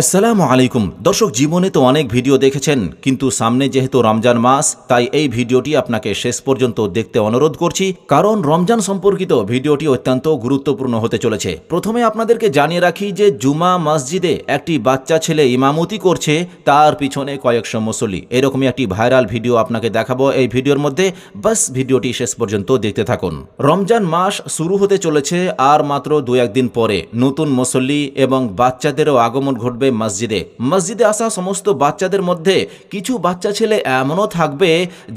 আসসালামু আলাইকুম দর্শক জীবনে তো অনেক ভিডিও দেখেছেন কিন্তু সামনে যেহেতু রমজান মাস তাই এই ভিডিওটি আপনাকে শেষ পর্যন্ত দেখতে অনুরোধ করছি কারণ রমজান সম্পর্কিত ভিডিওটি অত্যন্ত গুরুত্বপূর্ণ হতে চলেছে প্রথমে আপনাদেরকে জানিয়ে রাখি যে জুমা মসজিদে একটি বাচ্চা ছেলে ইমামতি করছে তার পিছনে কয়েকশো মুসল্লি এরকমই একটি ভাইরাল ভিডিও আপনাকে দেখাবো এই ভিডিওর মধ্যে বাস ভিডিওটি শেষ পর্যন্ত দেখতে থাকুন রমজান মাস শুরু হতে চলেছে আর মাত্র দু একদিন পরে নতুন মুসল্লি এবং বাচ্চাদেরও আগমন ঘটবে থাকবে মসজিদে মসজিদে আসা সমস্ত বাচ্চাদের মধ্যে কিছু বাচ্চা ছেলে এমনও থাকবে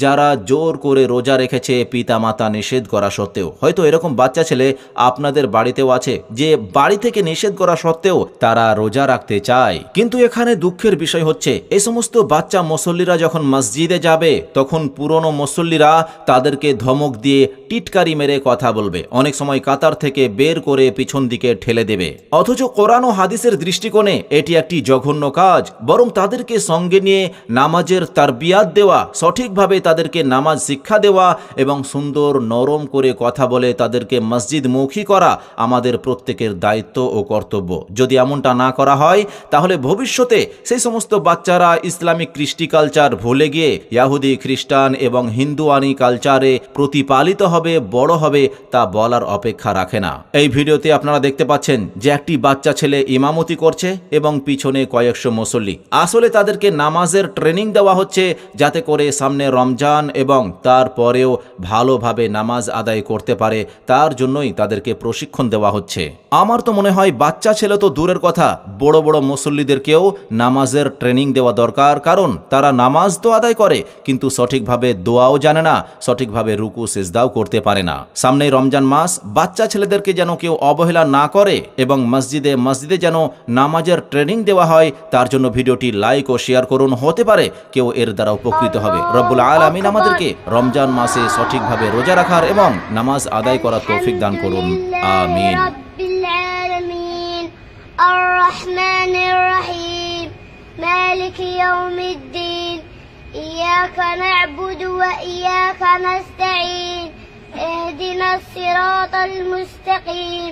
যারা জোর করে রোজা রেখেছে পিতা মাতা নিষেধ করা সত্ত্বেও হয়তো এরকম বাচ্চা ছেলে আপনাদের বাড়িতেও আছে যে বাড়ি থেকে নিষেধ করা সত্ত্বেও তারা রোজা রাখতে চায় কিন্তু এখানে দুঃখের বিষয় হচ্ছে এই সমস্ত বাচ্চা মুসল্লিরা যখন মসজিদে যাবে তখন পুরনো মুসল্লিরা তাদেরকে ধমক দিয়ে টিটকারি মেরে কথা বলবে অনেক সময় কাতার থেকে বের করে পিছন দিকে ঠেলে দেবে অথচ কোরআন ও হাদিসের দৃষ্টিকোণে এটি একটি জঘন্য কাজ বরং তাদেরকে সঙ্গে নিয়ে নামাজের তারবিয়াত দেওয়া সঠিকভাবে তাদেরকে নামাজ শিক্ষা দেওয়া এবং সুন্দর নরম করে কথা বলে তাদেরকে মসজিদ মুখী করা আমাদের প্রত্যেকের দায়িত্ব ও কর্তব্য যদি এমনটা না করা হয় তাহলে ভবিষ্যতে সেই সমস্ত বাচ্চারা ইসলামিক কৃষ্টি কালচার ভুলে গিয়ে ইয়াহুদি খ্রিস্টান এবং হিন্দুয়ানি কালচারে প্রতিপালিত হবে বড় হবে তা বলার অপেক্ষা রাখে না এই ভিডিওতে আপনারা দেখতে পাচ্ছেন যে একটি বাচ্চা ছেলে ইমামতি করছে এবং পিছনে কয়েকশো মুসল্লি আসলে তাদেরকে নামাজের ট্রেনিং দেওয়া হচ্ছে যাতে করে সামনে রমজান এবং তারপরেও ভালোভাবে নামাজ আদায় করতে পারে তার জন্যই তাদেরকে প্রশিক্ষণ দেওয়া হচ্ছে আমার তো মনে হয় বাচ্চা ছেলে তো দূরের কথা বড় বড় মুসল্লিদেরকেও নামাজের ট্রেনিং দেওয়া দরকার কারণ তারা নামাজ তো আদায় করে কিন্তু সঠিকভাবে দোয়াও জানে না সঠিকভাবে রুকু সেজদাও করতে পারে না সামনে রমজান মাস বাচ্চা ছেলেদেরকে যেন কেউ অবহেলা না করে এবং মসজিদে মসজিদে যেন নামাজের ট্রেনিং ট্রেনিং দেওয়া হয় তার জন্য ভিডিওটি লাইক ও শেয়ার করুন হতে পারে কেউ এর দ্বারা উপকৃত হবে রব্বুল আলমিন আমাদেরকে রমজান মাসে সঠিকভাবে রোজা রাখার এবং নামাজ আদায় করার তৌফিক দান করুন আমিন الرحمن الرحيم مالك يوم الدين إياك نعبد وإياك نستعين اهدنا الصراط المستقيم